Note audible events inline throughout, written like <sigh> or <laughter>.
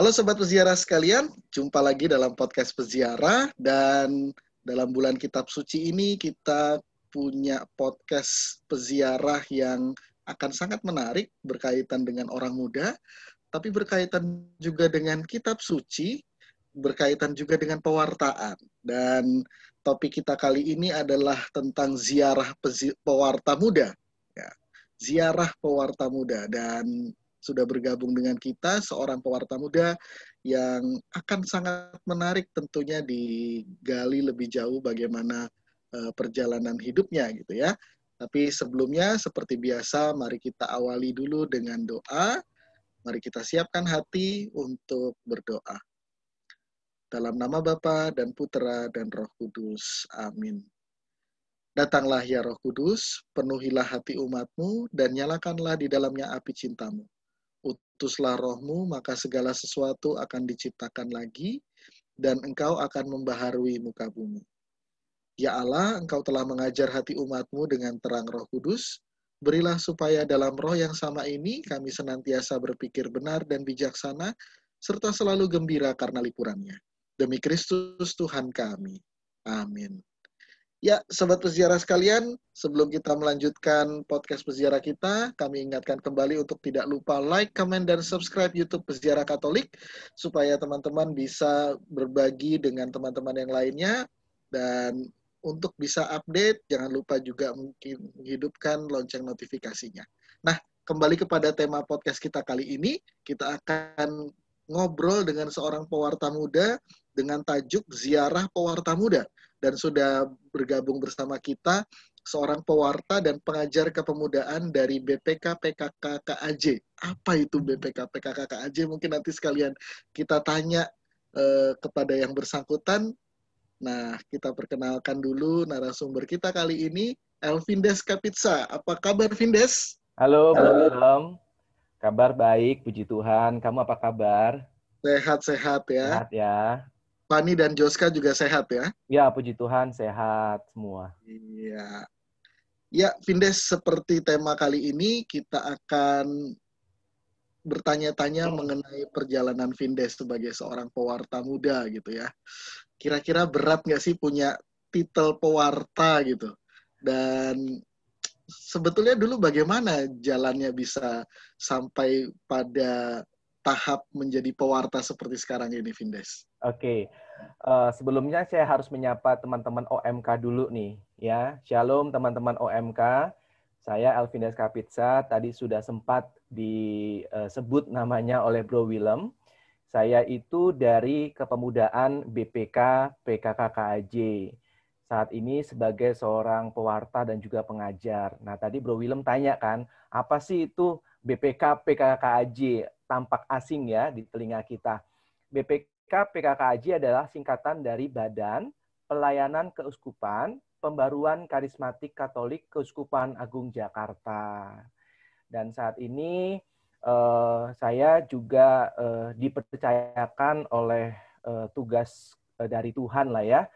Halo sobat peziarah sekalian, jumpa lagi dalam podcast peziarah dan dalam bulan kitab suci ini kita punya podcast peziarah yang akan sangat menarik berkaitan dengan orang muda, tapi berkaitan juga dengan kitab suci, berkaitan juga dengan pewartaan. Dan topik kita kali ini adalah tentang ziarah pewarta muda. Ya, ziarah pewarta muda dan sudah bergabung dengan kita seorang pewarta muda yang akan sangat menarik tentunya digali lebih jauh bagaimana eh, perjalanan hidupnya gitu ya. Tapi sebelumnya seperti biasa mari kita awali dulu dengan doa. Mari kita siapkan hati untuk berdoa. Dalam nama Bapa dan Putera dan Roh Kudus. Amin. Datanglah ya roh kudus, penuhilah hati umatmu, dan nyalakanlah di dalamnya api cintamu utuslah rohmu, maka segala sesuatu akan diciptakan lagi, dan engkau akan membaharui muka bumi. Ya Allah, engkau telah mengajar hati umatmu dengan terang roh kudus, berilah supaya dalam roh yang sama ini kami senantiasa berpikir benar dan bijaksana, serta selalu gembira karena lipurannya. Demi Kristus Tuhan kami. Amin. Ya, sobat peziarah sekalian, sebelum kita melanjutkan podcast peziarah kita, kami ingatkan kembali untuk tidak lupa like, comment, dan subscribe YouTube Peziarah Katolik supaya teman-teman bisa berbagi dengan teman-teman yang lainnya dan untuk bisa update, jangan lupa juga menghidupkan lonceng notifikasinya. Nah, kembali kepada tema podcast kita kali ini, kita akan ngobrol dengan seorang pewarta muda dengan tajuk Ziarah Pewarta Muda dan sudah bergabung bersama kita seorang pewarta dan pengajar kepemudaan dari BPK PKK KAJ. Apa itu BPK PKK KAJ? Mungkin nanti sekalian kita tanya eh, kepada yang bersangkutan. Nah, kita perkenalkan dulu narasumber kita kali ini, Elvindes Kapitsa. Apa kabar, Vindes? Halo, Halo. Bang. Kabar baik, puji Tuhan. Kamu apa kabar? Sehat-sehat ya. Sehat ya. Pani dan Joska juga sehat ya? Ya, puji Tuhan sehat semua. Iya. Ya, Vindes, seperti tema kali ini kita akan bertanya-tanya mengenai perjalanan Vindes sebagai seorang pewarta muda gitu ya. Kira-kira berat nggak sih punya titel pewarta gitu? Dan sebetulnya dulu bagaimana jalannya bisa sampai pada tahap menjadi pewarta seperti sekarang ini, Vindes? Oke, okay. uh, eh, sebelumnya saya harus menyapa teman-teman OMK dulu nih, ya. Shalom teman-teman OMK. Saya Elvindes Kapitsa, tadi sudah sempat disebut namanya oleh Bro Willem. Saya itu dari kepemudaan BPK PKKKJ. Saat ini sebagai seorang pewarta dan juga pengajar. Nah, tadi Bro Willem tanya kan, apa sih itu BPK PKKKJ? tampak asing ya di telinga kita. BPK PKKJ adalah singkatan dari Badan Pelayanan Keuskupan Pembaruan Karismatik Katolik Keuskupan Agung Jakarta. Dan saat ini eh, saya juga eh, dipercayakan oleh eh, tugas eh, dari Tuhan lah ya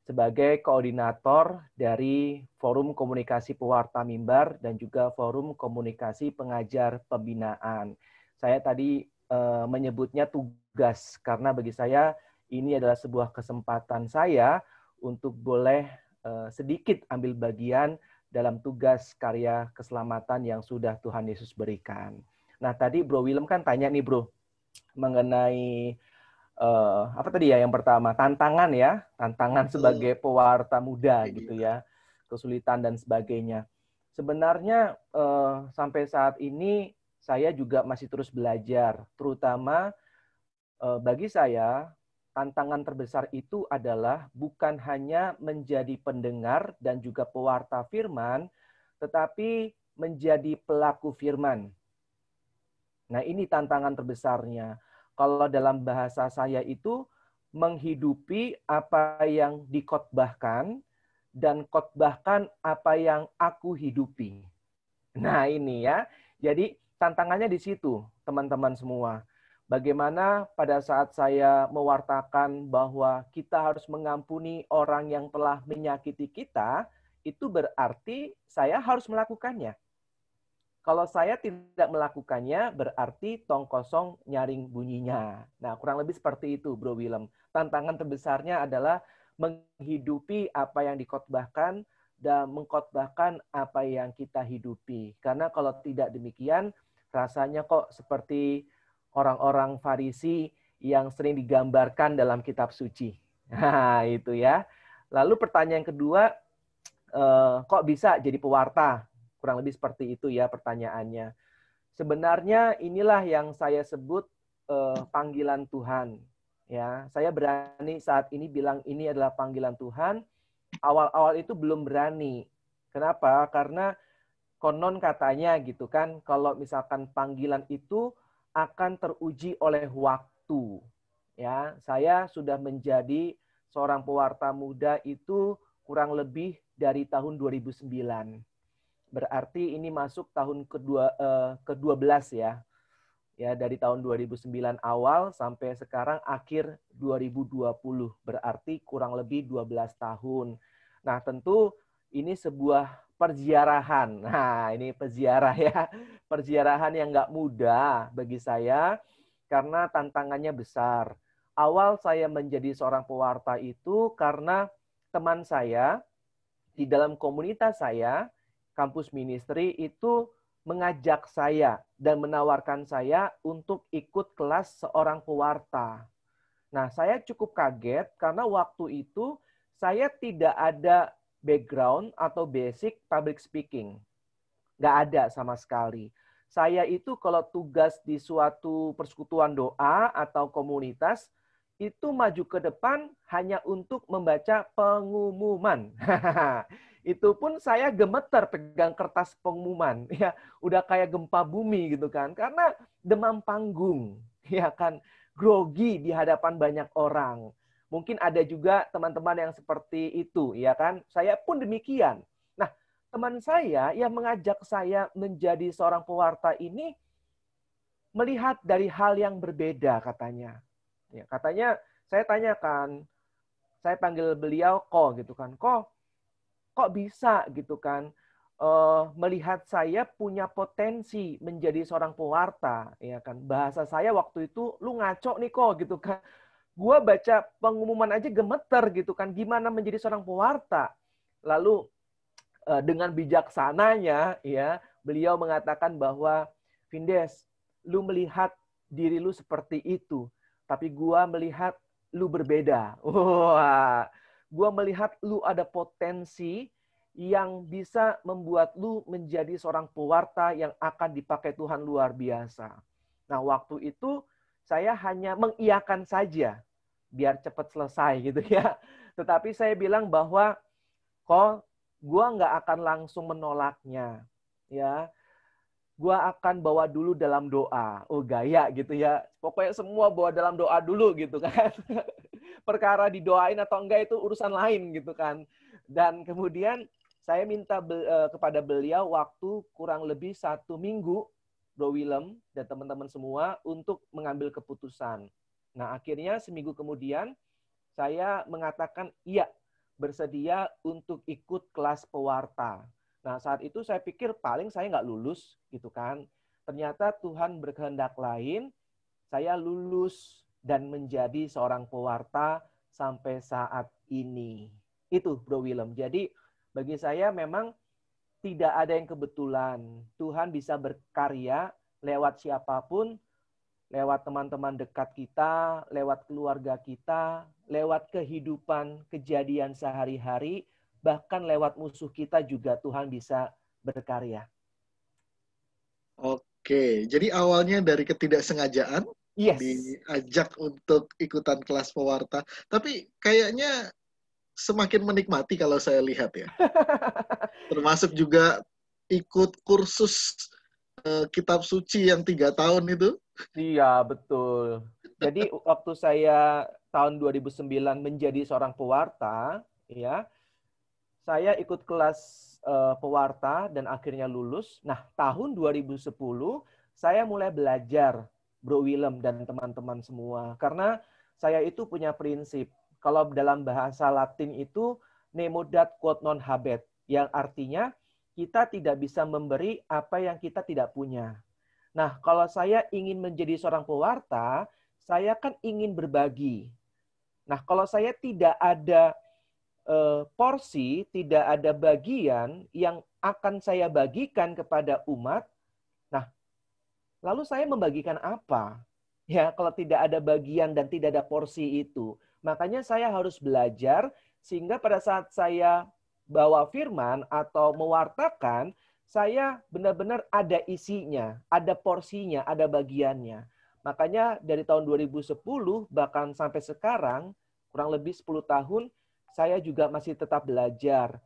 sebagai koordinator dari Forum Komunikasi Pewarta Mimbar dan juga Forum Komunikasi Pengajar Pembinaan saya tadi uh, menyebutnya tugas karena bagi saya ini adalah sebuah kesempatan saya untuk boleh uh, sedikit ambil bagian dalam tugas karya keselamatan yang sudah Tuhan Yesus berikan. Nah tadi Bro Willem kan tanya nih Bro mengenai uh, apa tadi ya yang pertama tantangan ya tantangan sebagai pewarta muda gitu ya kesulitan dan sebagainya sebenarnya uh, sampai saat ini saya juga masih terus belajar, terutama eh, bagi saya tantangan terbesar itu adalah bukan hanya menjadi pendengar dan juga pewarta firman, tetapi menjadi pelaku firman. Nah, ini tantangan terbesarnya. Kalau dalam bahasa saya itu menghidupi apa yang dikotbahkan dan kotbahkan apa yang aku hidupi. Nah, ini ya. Jadi tantangannya di situ, teman-teman semua. Bagaimana pada saat saya mewartakan bahwa kita harus mengampuni orang yang telah menyakiti kita, itu berarti saya harus melakukannya. Kalau saya tidak melakukannya, berarti tong kosong nyaring bunyinya. Nah, kurang lebih seperti itu, Bro Willem. Tantangan terbesarnya adalah menghidupi apa yang dikotbahkan dan mengkotbahkan apa yang kita hidupi. Karena kalau tidak demikian, Rasanya kok seperti orang-orang Farisi yang sering digambarkan dalam kitab suci. <laughs> Nah, itu ya. Lalu pertanyaan kedua, eh, kok bisa jadi pewarta? Kurang lebih seperti itu ya pertanyaannya. Sebenarnya inilah yang saya sebut eh, panggilan Tuhan. Ya, saya berani saat ini bilang ini adalah panggilan Tuhan. Awal-awal itu belum berani. Kenapa? Karena konon katanya gitu kan kalau misalkan panggilan itu akan teruji oleh waktu ya saya sudah menjadi seorang pewarta muda itu kurang lebih dari tahun 2009 berarti ini masuk tahun kedua eh, ke-12 ya ya dari tahun 2009 awal sampai sekarang akhir 2020 berarti kurang lebih 12 tahun nah tentu ini sebuah perziarahan. Nah, ini peziarah ya. Perziarahan yang nggak mudah bagi saya karena tantangannya besar. Awal saya menjadi seorang pewarta itu karena teman saya di dalam komunitas saya, kampus ministry itu mengajak saya dan menawarkan saya untuk ikut kelas seorang pewarta. Nah, saya cukup kaget karena waktu itu saya tidak ada background atau basic public speaking. Nggak ada sama sekali. Saya itu kalau tugas di suatu persekutuan doa atau komunitas, itu maju ke depan hanya untuk membaca pengumuman. <laughs> itu pun saya gemeter pegang kertas pengumuman <laughs> ya udah kayak gempa bumi gitu kan karena demam panggung <laughs> ya kan grogi di hadapan banyak orang Mungkin ada juga teman-teman yang seperti itu, ya kan? Saya pun demikian. Nah, teman saya yang mengajak saya menjadi seorang pewarta ini melihat dari hal yang berbeda katanya. Ya, katanya saya tanyakan, saya panggil beliau kok gitu kan, kok kok bisa gitu kan uh, melihat saya punya potensi menjadi seorang pewarta ya kan bahasa saya waktu itu lu ngaco nih kok gitu kan gue baca pengumuman aja gemeter gitu kan gimana menjadi seorang pewarta lalu eh, dengan bijaksananya ya beliau mengatakan bahwa Vindes lu melihat diri lu seperti itu tapi gue melihat lu berbeda <laughs> wah gue melihat lu ada potensi yang bisa membuat lu menjadi seorang pewarta yang akan dipakai Tuhan luar biasa. Nah, waktu itu saya hanya mengiakan saja biar cepat selesai gitu <laughs> ya. Tetapi saya bilang bahwa kok gua nggak akan langsung menolaknya, ya. Gua akan bawa dulu dalam doa. Oh gaya gitu ya. Pokoknya semua bawa dalam doa dulu gitu kan. <laughs> Perkara didoain atau enggak itu urusan lain gitu kan. Dan kemudian saya minta be e, kepada beliau waktu kurang lebih satu minggu, Bro Willem dan teman-teman semua untuk mengambil keputusan Nah, akhirnya seminggu kemudian saya mengatakan iya, bersedia untuk ikut kelas pewarta. Nah, saat itu saya pikir paling saya nggak lulus gitu kan. Ternyata Tuhan berkehendak lain, saya lulus dan menjadi seorang pewarta sampai saat ini. Itu Bro Willem. Jadi bagi saya memang tidak ada yang kebetulan. Tuhan bisa berkarya lewat siapapun lewat teman-teman dekat kita, lewat keluarga kita, lewat kehidupan, kejadian sehari-hari, bahkan lewat musuh kita juga Tuhan bisa berkarya. Oke, jadi awalnya dari ketidaksengajaan yes. diajak untuk ikutan kelas pewarta, tapi kayaknya semakin menikmati kalau saya lihat ya. <laughs> Termasuk juga ikut kursus uh, kitab suci yang tiga tahun itu. Iya, betul. Jadi waktu saya tahun 2009 menjadi seorang pewarta, ya. Saya ikut kelas uh, pewarta dan akhirnya lulus. Nah, tahun 2010 saya mulai belajar Bro Willem dan teman-teman semua karena saya itu punya prinsip kalau dalam bahasa Latin itu nemo dat quod non habet yang artinya kita tidak bisa memberi apa yang kita tidak punya. Nah, kalau saya ingin menjadi seorang pewarta, saya kan ingin berbagi. Nah, kalau saya tidak ada uh, porsi, tidak ada bagian yang akan saya bagikan kepada umat, nah, lalu saya membagikan apa? <laughs> Ya, kalau tidak ada bagian dan tidak ada porsi itu. Makanya saya harus belajar sehingga pada saat saya bawa firman atau mewartakan, saya benar-benar ada isinya, ada porsinya, ada bagiannya. Makanya dari tahun 2010 bahkan sampai sekarang kurang lebih 10 tahun saya juga masih tetap belajar.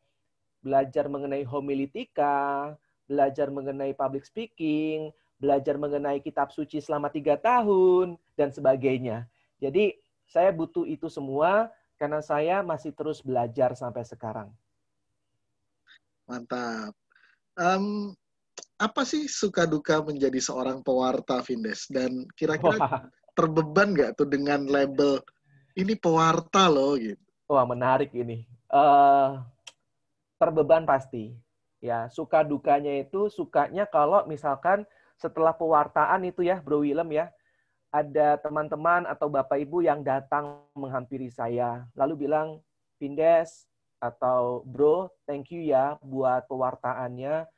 Belajar mengenai homilitika, belajar mengenai public speaking, belajar mengenai kitab suci selama tiga tahun, dan sebagainya. Jadi saya butuh itu semua karena saya masih terus belajar sampai sekarang. Mantap um, apa sih suka duka menjadi seorang pewarta Vindes dan kira-kira Wah. terbeban nggak tuh dengan label ini pewarta loh gitu. Wah menarik ini. Uh, terbeban pasti. Ya suka dukanya itu sukanya kalau misalkan setelah pewartaan itu ya Bro Willem ya ada teman-teman atau bapak ibu yang datang menghampiri saya lalu bilang Vindes atau bro thank you ya buat pewartaannya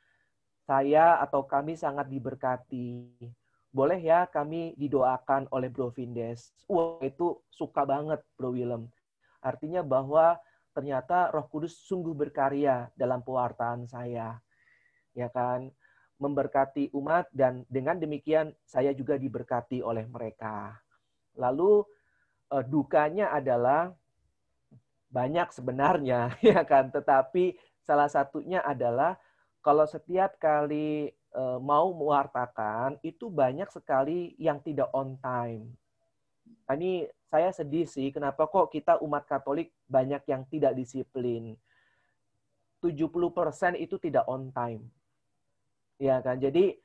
saya atau kami sangat diberkati boleh ya kami didoakan oleh Bro Vindes. Wah, itu suka banget Bro Willem. Artinya bahwa ternyata Roh Kudus sungguh berkarya dalam pewartaan saya. Ya kan? Memberkati umat dan dengan demikian saya juga diberkati oleh mereka. Lalu eh, dukanya adalah banyak sebenarnya <laughs> ya kan tetapi salah satunya adalah kalau setiap kali e, mau mewartakan itu banyak sekali yang tidak on time nah, ini saya sedih sih kenapa kok kita umat katolik banyak yang tidak disiplin 70% itu tidak on time ya kan jadi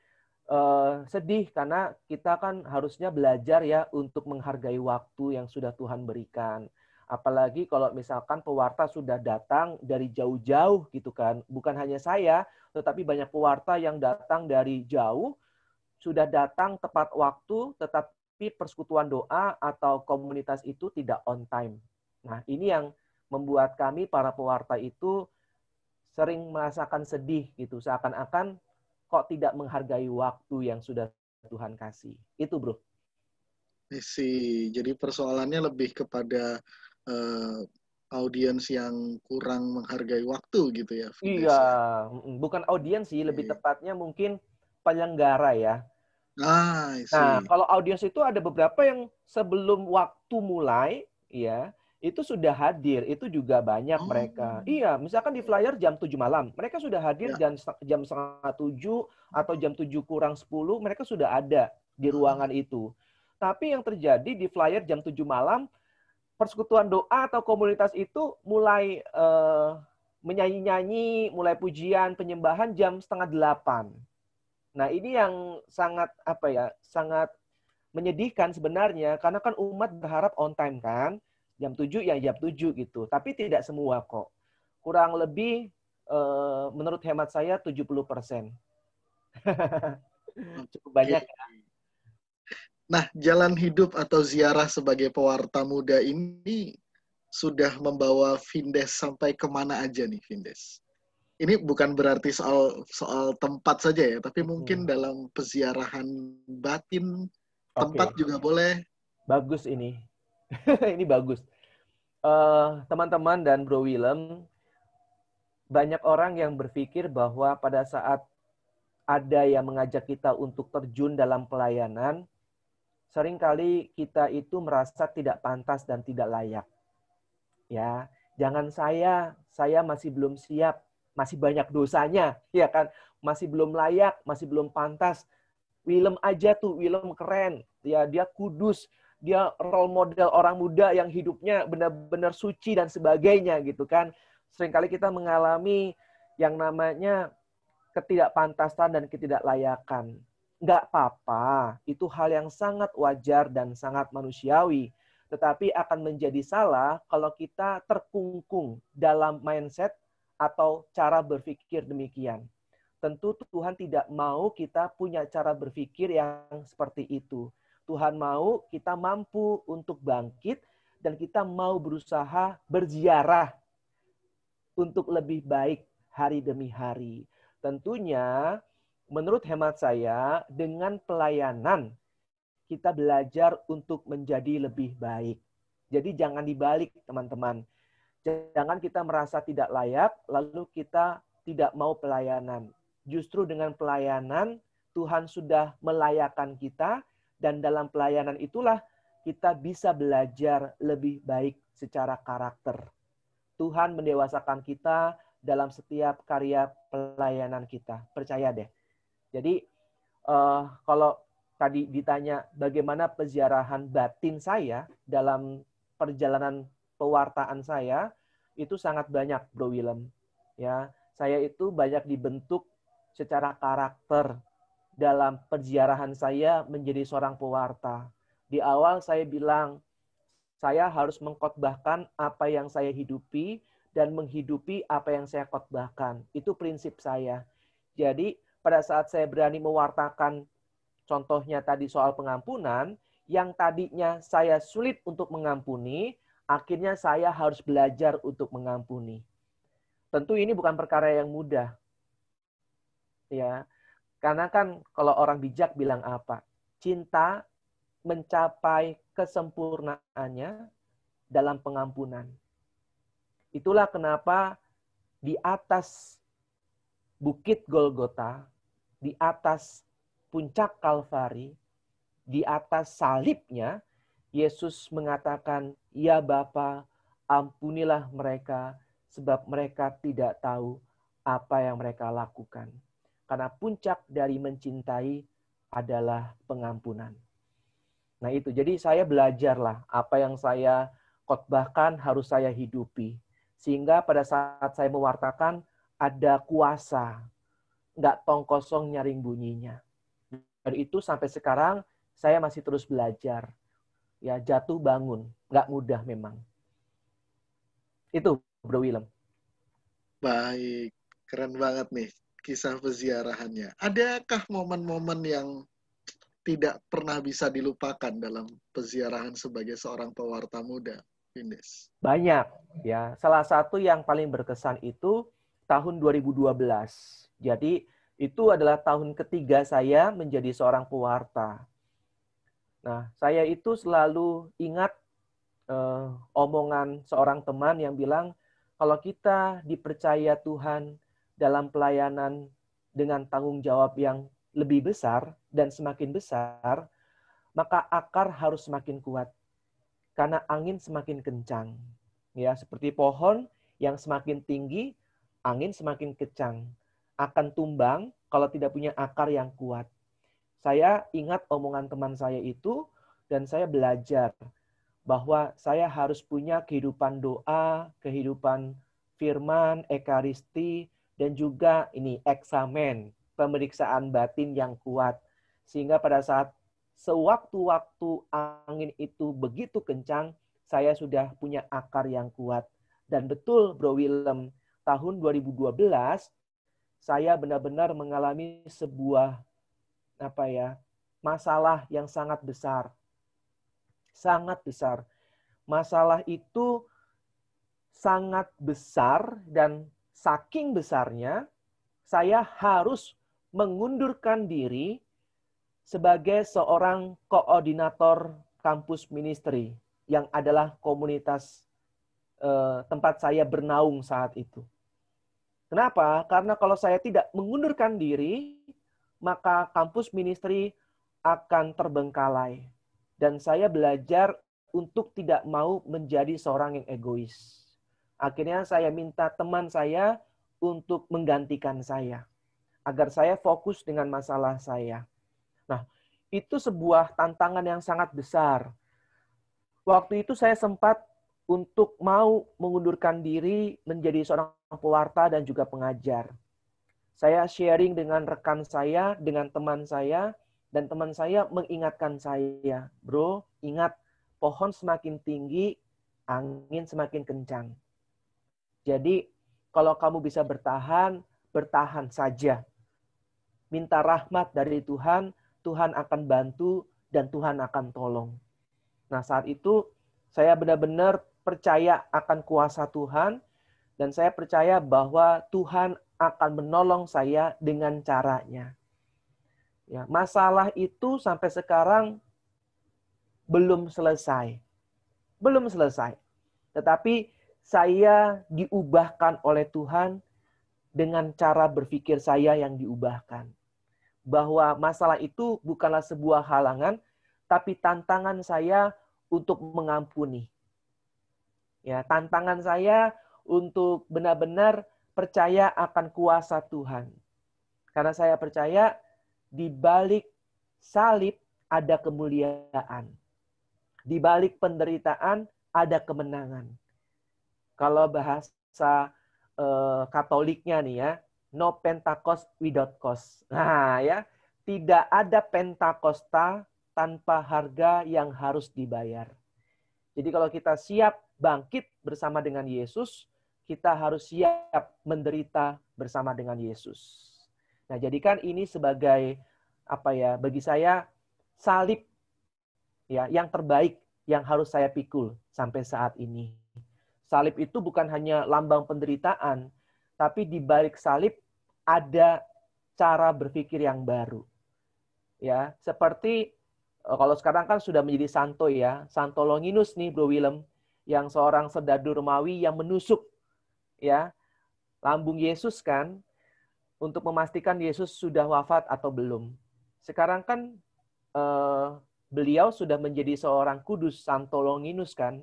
Uh, sedih karena kita kan harusnya belajar ya untuk menghargai waktu yang sudah Tuhan berikan Apalagi kalau misalkan pewarta sudah datang dari jauh-jauh gitu kan. Bukan hanya saya, tetapi banyak pewarta yang datang dari jauh, sudah datang tepat waktu, tetapi persekutuan doa atau komunitas itu tidak on time. Nah, ini yang membuat kami para pewarta itu sering merasakan sedih gitu. Seakan-akan kok tidak menghargai waktu yang sudah Tuhan kasih. Itu, Bro. sih Jadi persoalannya lebih kepada uh, audiens yang kurang menghargai waktu gitu ya. iya, bukan audiens sih, lebih yeah. tepatnya mungkin penyelenggara ya. Ah, nah, kalau audiens itu ada beberapa yang sebelum waktu mulai, ya, itu sudah hadir, itu juga banyak oh. mereka. Iya, misalkan di flyer jam 7 malam, mereka sudah hadir ya. jam, jam setengah 7 atau jam 7 kurang 10, mereka sudah ada di ah. ruangan hmm. itu. Tapi yang terjadi di flyer jam 7 malam, persekutuan doa atau komunitas itu mulai uh, menyanyi-nyanyi, mulai pujian, penyembahan jam setengah delapan. Nah ini yang sangat apa ya, sangat menyedihkan sebenarnya karena kan umat berharap on time kan jam tujuh ya jam tujuh gitu tapi tidak semua kok kurang lebih eh, menurut hemat saya 70 persen <laughs> cukup banyak ya. Nah, jalan hidup atau ziarah sebagai pewarta muda ini sudah membawa Vindes sampai kemana aja nih Vindes? Ini bukan berarti soal soal tempat saja ya, tapi mungkin hmm. dalam peziarahan batin tempat okay. juga boleh. Bagus ini, <laughs> ini bagus. Eh, teman-teman uh, teman -teman dan Bro Willem, banyak orang yang berpikir bahwa pada saat ada yang mengajak kita untuk terjun dalam pelayanan, seringkali kita itu merasa tidak pantas dan tidak layak. Ya, jangan saya, saya masih belum siap, masih banyak dosanya, <laughs> ya kan? Masih belum layak, masih belum pantas. Willem aja tuh, Willem keren. Ya, dia kudus, dia role model orang muda yang hidupnya benar-benar suci dan sebagainya gitu kan. Seringkali kita mengalami yang namanya ketidakpantasan dan ketidaklayakan nggak apa-apa. Itu hal yang sangat wajar dan sangat manusiawi. Tetapi akan menjadi salah kalau kita terkungkung dalam mindset atau cara berpikir demikian. Tentu Tuhan tidak mau kita punya cara berpikir yang seperti itu. Tuhan mau kita mampu untuk bangkit dan kita mau berusaha berziarah untuk lebih baik hari demi hari. Tentunya menurut hemat saya, dengan pelayanan kita belajar untuk menjadi lebih baik. Jadi jangan dibalik, teman-teman. Jangan kita merasa tidak layak, lalu kita tidak mau pelayanan. Justru dengan pelayanan, Tuhan sudah melayakan kita, dan dalam pelayanan itulah kita bisa belajar lebih baik secara karakter. Tuhan mendewasakan kita dalam setiap karya pelayanan kita. Percaya deh. Jadi uh, kalau tadi ditanya bagaimana peziarahan batin saya dalam perjalanan pewartaan saya itu sangat banyak Bro Willem ya saya itu banyak dibentuk secara karakter dalam perziarahan saya menjadi seorang pewarta di awal saya bilang saya harus mengkotbahkan apa yang saya hidupi dan menghidupi apa yang saya khotbahkan itu prinsip saya jadi pada saat saya berani mewartakan contohnya tadi soal pengampunan, yang tadinya saya sulit untuk mengampuni, akhirnya saya harus belajar untuk mengampuni. Tentu ini bukan perkara yang mudah. Ya. Karena kan kalau orang bijak bilang apa? Cinta mencapai kesempurnaannya dalam pengampunan. Itulah kenapa di atas Bukit Golgota di atas puncak Kalvari, di atas salibnya, Yesus mengatakan, "Ya Bapa, ampunilah mereka sebab mereka tidak tahu apa yang mereka lakukan." Karena puncak dari mencintai adalah pengampunan. Nah, itu. Jadi saya belajarlah apa yang saya khotbahkan harus saya hidupi. Sehingga pada saat saya mewartakan ada kuasa nggak tong kosong nyaring bunyinya. Dan itu sampai sekarang saya masih terus belajar. Ya, jatuh bangun. Nggak mudah memang. Itu, Bro Willem. Baik. Keren banget nih kisah peziarahannya. Adakah momen-momen yang tidak pernah bisa dilupakan dalam peziarahan sebagai seorang pewarta muda, Ines Banyak, ya. Salah satu yang paling berkesan itu tahun 2012 jadi itu adalah tahun ketiga saya menjadi seorang pewarta. Nah, saya itu selalu ingat eh, omongan seorang teman yang bilang kalau kita dipercaya Tuhan dalam pelayanan dengan tanggung jawab yang lebih besar dan semakin besar, maka akar harus semakin kuat karena angin semakin kencang. Ya, seperti pohon yang semakin tinggi, angin semakin kencang akan tumbang kalau tidak punya akar yang kuat. Saya ingat omongan teman saya itu dan saya belajar bahwa saya harus punya kehidupan doa, kehidupan firman, ekaristi, dan juga ini eksamen, pemeriksaan batin yang kuat. Sehingga pada saat sewaktu-waktu angin itu begitu kencang, saya sudah punya akar yang kuat. Dan betul Bro Willem, tahun 2012 saya benar-benar mengalami sebuah apa ya masalah yang sangat besar, sangat besar. Masalah itu sangat besar dan saking besarnya saya harus mengundurkan diri sebagai seorang koordinator kampus ministry yang adalah komunitas eh, tempat saya bernaung saat itu. Kenapa? Karena kalau saya tidak mengundurkan diri, maka kampus ministry akan terbengkalai. Dan saya belajar untuk tidak mau menjadi seorang yang egois. Akhirnya saya minta teman saya untuk menggantikan saya. Agar saya fokus dengan masalah saya. Nah, itu sebuah tantangan yang sangat besar. Waktu itu saya sempat untuk mau mengundurkan diri menjadi seorang pewarta dan juga pengajar. Saya sharing dengan rekan saya, dengan teman saya, dan teman saya mengingatkan saya, bro, ingat pohon semakin tinggi, angin semakin kencang. Jadi kalau kamu bisa bertahan, bertahan saja. Minta rahmat dari Tuhan, Tuhan akan bantu dan Tuhan akan tolong. Nah saat itu saya benar-benar percaya akan kuasa Tuhan, dan saya percaya bahwa Tuhan akan menolong saya dengan caranya. Ya, masalah itu sampai sekarang belum selesai. Belum selesai. Tetapi saya diubahkan oleh Tuhan dengan cara berpikir saya yang diubahkan. Bahwa masalah itu bukanlah sebuah halangan, tapi tantangan saya untuk mengampuni. Ya, tantangan saya untuk benar-benar percaya akan kuasa Tuhan. Karena saya percaya di balik salib ada kemuliaan. Di balik penderitaan ada kemenangan. Kalau bahasa eh, Katoliknya nih ya, no Pentakos without cost. Nah ya, tidak ada Pentakosta tanpa harga yang harus dibayar. Jadi kalau kita siap bangkit bersama dengan Yesus, kita harus siap menderita bersama dengan Yesus. Nah, jadikan ini sebagai apa ya? Bagi saya salib ya yang terbaik yang harus saya pikul sampai saat ini. Salib itu bukan hanya lambang penderitaan, tapi di balik salib ada cara berpikir yang baru. Ya, seperti oh, kalau sekarang kan sudah menjadi santo ya, Santo Longinus nih Bro Willem yang seorang sedadu Romawi yang menusuk ya lambung Yesus kan untuk memastikan Yesus sudah wafat atau belum. Sekarang kan eh, beliau sudah menjadi seorang kudus Santo Longinus kan.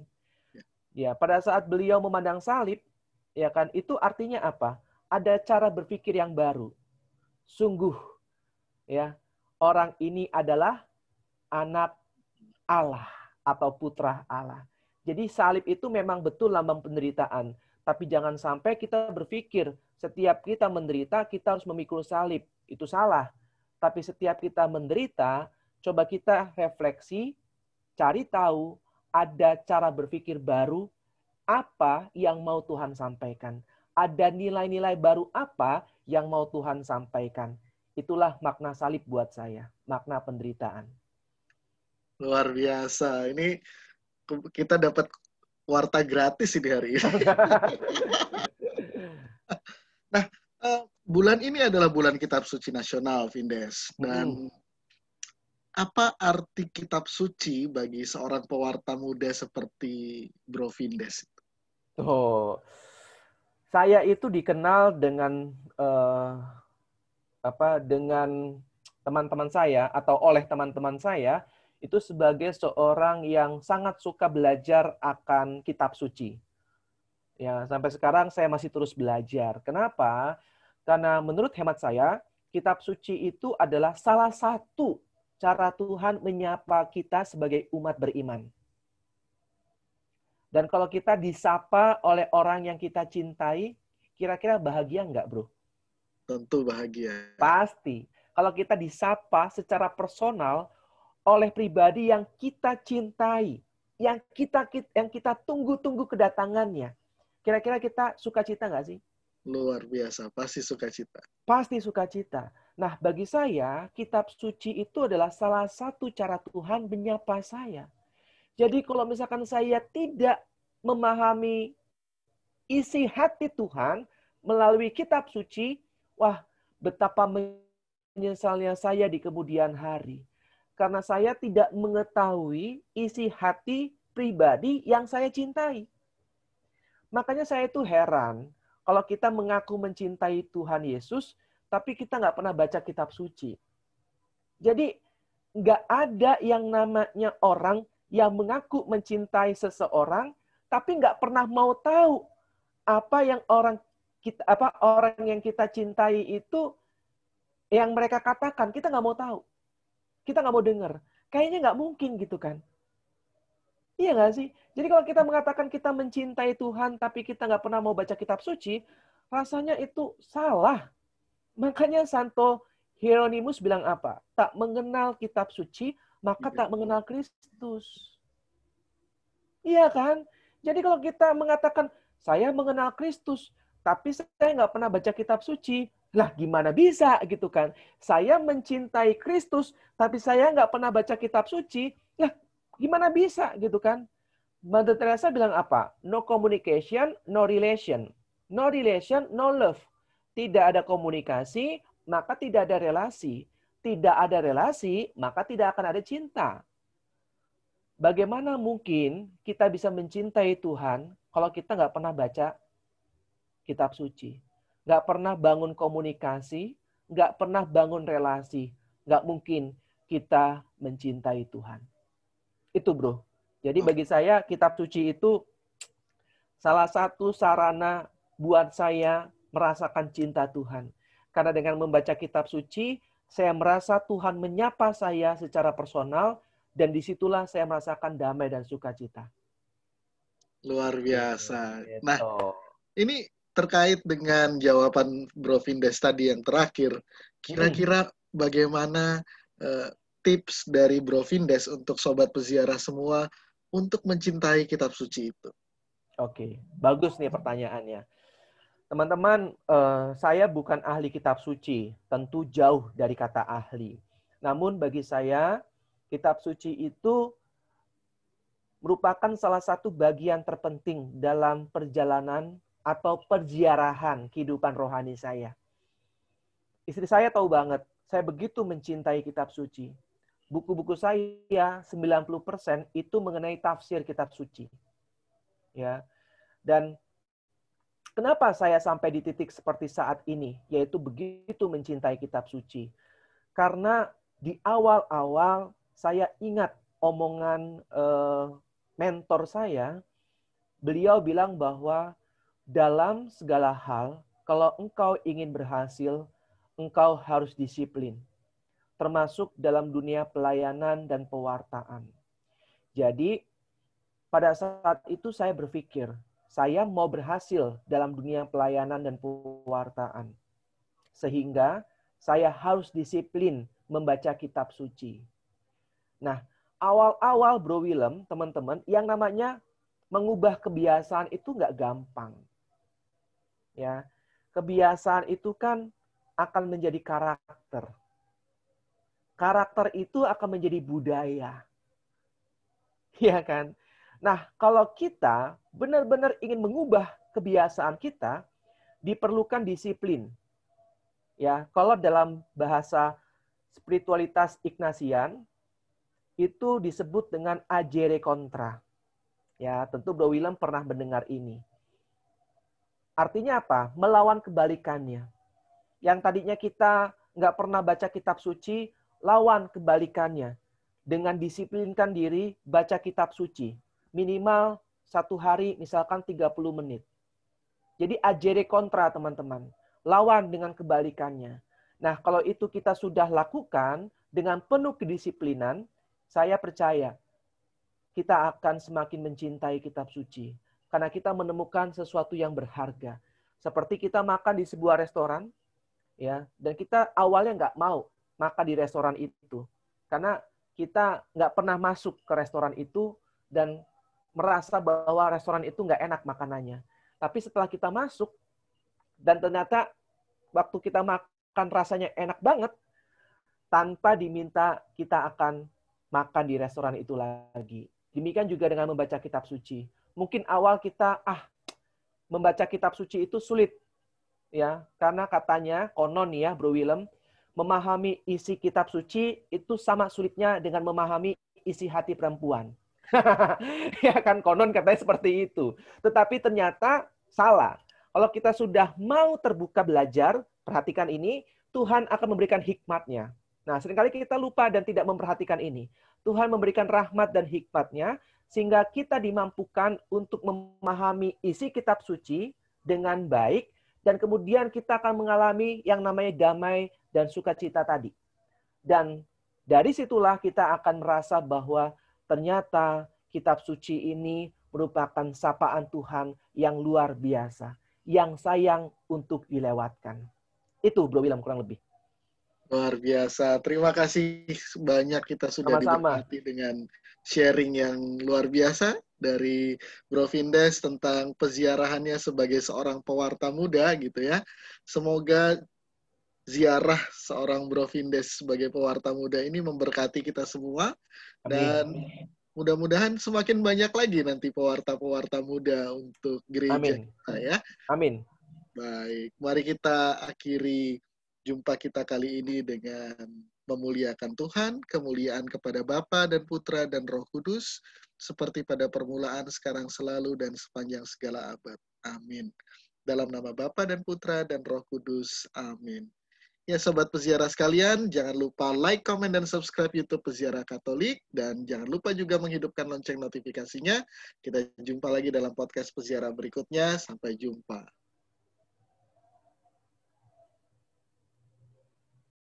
Ya, pada saat beliau memandang salib, ya kan, itu artinya apa? Ada cara berpikir yang baru. Sungguh, ya, orang ini adalah anak Allah atau putra Allah. Jadi salib itu memang betul lambang penderitaan. Tapi jangan sampai kita berpikir setiap kita menderita kita harus memikul salib. Itu salah. Tapi setiap kita menderita, coba kita refleksi, cari tahu ada cara berpikir baru apa yang mau Tuhan sampaikan. Ada nilai-nilai baru apa yang mau Tuhan sampaikan. Itulah makna salib buat saya, makna penderitaan. Luar biasa. Ini kita dapat warta gratis ini hari ini. <laughs> nah, uh, bulan ini adalah bulan Kitab Suci Nasional, Vindes. Dan hmm. apa arti Kitab Suci bagi seorang pewarta muda seperti Bro Vindes? Oh, saya itu dikenal dengan uh, apa? Dengan teman-teman saya atau oleh teman-teman saya itu sebagai seorang yang sangat suka belajar akan kitab suci. Ya, sampai sekarang saya masih terus belajar. Kenapa? Karena menurut hemat saya, kitab suci itu adalah salah satu cara Tuhan menyapa kita sebagai umat beriman. Dan kalau kita disapa oleh orang yang kita cintai, kira-kira bahagia nggak, bro? Tentu bahagia. Pasti. Kalau kita disapa secara personal oleh pribadi yang kita cintai, yang kita yang kita tunggu-tunggu kedatangannya. Kira-kira kita suka cita nggak sih? Luar biasa, pasti suka cita. Pasti suka cita. Nah, bagi saya, kitab suci itu adalah salah satu cara Tuhan menyapa saya. Jadi kalau misalkan saya tidak memahami isi hati Tuhan melalui kitab suci, wah betapa menyesalnya saya di kemudian hari karena saya tidak mengetahui isi hati pribadi yang saya cintai. Makanya saya itu heran kalau kita mengaku mencintai Tuhan Yesus, tapi kita nggak pernah baca kitab suci. Jadi nggak ada yang namanya orang yang mengaku mencintai seseorang, tapi nggak pernah mau tahu apa yang orang kita apa orang yang kita cintai itu yang mereka katakan kita nggak mau tahu kita nggak mau dengar. Kayaknya nggak mungkin gitu kan. Iya nggak sih? Jadi kalau kita mengatakan kita mencintai Tuhan, tapi kita nggak pernah mau baca kitab suci, rasanya itu salah. Makanya Santo Hieronymus bilang apa? Tak mengenal kitab suci, maka iya. tak mengenal Kristus. Iya kan? Jadi kalau kita mengatakan, saya mengenal Kristus, tapi saya nggak pernah baca kitab suci, lah gimana bisa gitu kan? Saya mencintai Kristus, tapi saya nggak pernah baca kitab suci. Lah gimana bisa gitu kan? Mother Teresa bilang apa? No communication, no relation. No relation, no love. Tidak ada komunikasi, maka tidak ada relasi. Tidak ada relasi, maka tidak akan ada cinta. Bagaimana mungkin kita bisa mencintai Tuhan kalau kita nggak pernah baca kitab suci? nggak pernah bangun komunikasi, nggak pernah bangun relasi, nggak mungkin kita mencintai Tuhan. Itu bro. Jadi bagi saya kitab suci itu salah satu sarana buat saya merasakan cinta Tuhan. Karena dengan membaca kitab suci, saya merasa Tuhan menyapa saya secara personal, dan disitulah saya merasakan damai dan sukacita. Luar biasa. Gitu. Nah, ini terkait dengan jawaban Bro Vindes tadi yang terakhir, kira-kira hmm. bagaimana uh, tips dari Bro Vindes untuk sobat peziarah semua untuk mencintai kitab suci itu? Oke, bagus nih pertanyaannya. Teman-teman, uh, saya bukan ahli kitab suci, tentu jauh dari kata ahli. Namun bagi saya, kitab suci itu merupakan salah satu bagian terpenting dalam perjalanan atau perziarahan kehidupan rohani saya. Istri saya tahu banget, saya begitu mencintai kitab suci. Buku-buku saya 90% itu mengenai tafsir kitab suci. Ya. Dan kenapa saya sampai di titik seperti saat ini, yaitu begitu mencintai kitab suci? Karena di awal-awal saya ingat omongan eh, mentor saya, beliau bilang bahwa dalam segala hal, kalau engkau ingin berhasil, engkau harus disiplin, termasuk dalam dunia pelayanan dan pewartaan. Jadi, pada saat itu saya berpikir, saya mau berhasil dalam dunia pelayanan dan pewartaan. Sehingga saya harus disiplin membaca kitab suci. Nah, awal-awal Bro Willem, teman-teman, yang namanya mengubah kebiasaan itu nggak gampang ya kebiasaan itu kan akan menjadi karakter karakter itu akan menjadi budaya <laughs> ya kan nah kalau kita benar-benar ingin mengubah kebiasaan kita diperlukan disiplin ya kalau dalam bahasa spiritualitas Ignasian itu disebut dengan ajere kontra. Ya, tentu Bro Willem pernah mendengar ini. Artinya apa? Melawan kebalikannya. Yang tadinya kita nggak pernah baca kitab suci, lawan kebalikannya. Dengan disiplinkan diri, baca kitab suci. Minimal satu hari misalkan 30 menit. Jadi ajere kontra teman-teman. Lawan dengan kebalikannya. Nah kalau itu kita sudah lakukan dengan penuh kedisiplinan, saya percaya kita akan semakin mencintai kitab suci karena kita menemukan sesuatu yang berharga. Seperti kita makan di sebuah restoran, ya, dan kita awalnya nggak mau makan di restoran itu, karena kita nggak pernah masuk ke restoran itu dan merasa bahwa restoran itu nggak enak makanannya. Tapi setelah kita masuk dan ternyata waktu kita makan rasanya enak banget, tanpa diminta kita akan makan di restoran itu lagi. Demikian juga dengan membaca kitab suci mungkin awal kita ah membaca kitab suci itu sulit ya karena katanya konon ya Bro Willem memahami isi kitab suci itu sama sulitnya dengan memahami isi hati perempuan. <laughs> ya kan konon katanya seperti itu. Tetapi ternyata salah. Kalau kita sudah mau terbuka belajar, perhatikan ini, Tuhan akan memberikan hikmatnya. Nah, seringkali kita lupa dan tidak memperhatikan ini. Tuhan memberikan rahmat dan hikmatnya sehingga kita dimampukan untuk memahami isi kitab suci dengan baik dan kemudian kita akan mengalami yang namanya damai dan sukacita tadi. Dan dari situlah kita akan merasa bahwa ternyata kitab suci ini merupakan sapaan Tuhan yang luar biasa, yang sayang untuk dilewatkan. Itu Bro William kurang lebih. Luar biasa. Terima kasih banyak kita sudah sama diberkati dengan sharing yang luar biasa dari Bro Vindes tentang peziarahannya sebagai seorang pewarta muda gitu ya. Semoga ziarah seorang Bro Vindes sebagai pewarta muda ini memberkati kita semua Amin. dan mudah-mudahan semakin banyak lagi nanti pewarta-pewarta muda untuk gereja Amin. kita ya. Amin. Baik, mari kita akhiri jumpa kita kali ini dengan memuliakan Tuhan, kemuliaan kepada Bapa dan Putra dan Roh Kudus, seperti pada permulaan, sekarang, selalu, dan sepanjang segala abad. Amin. Dalam nama Bapa dan Putra dan Roh Kudus. Amin. Ya sobat peziarah sekalian, jangan lupa like, comment, dan subscribe YouTube Peziarah Katolik. Dan jangan lupa juga menghidupkan lonceng notifikasinya. Kita jumpa lagi dalam podcast peziarah berikutnya. Sampai jumpa.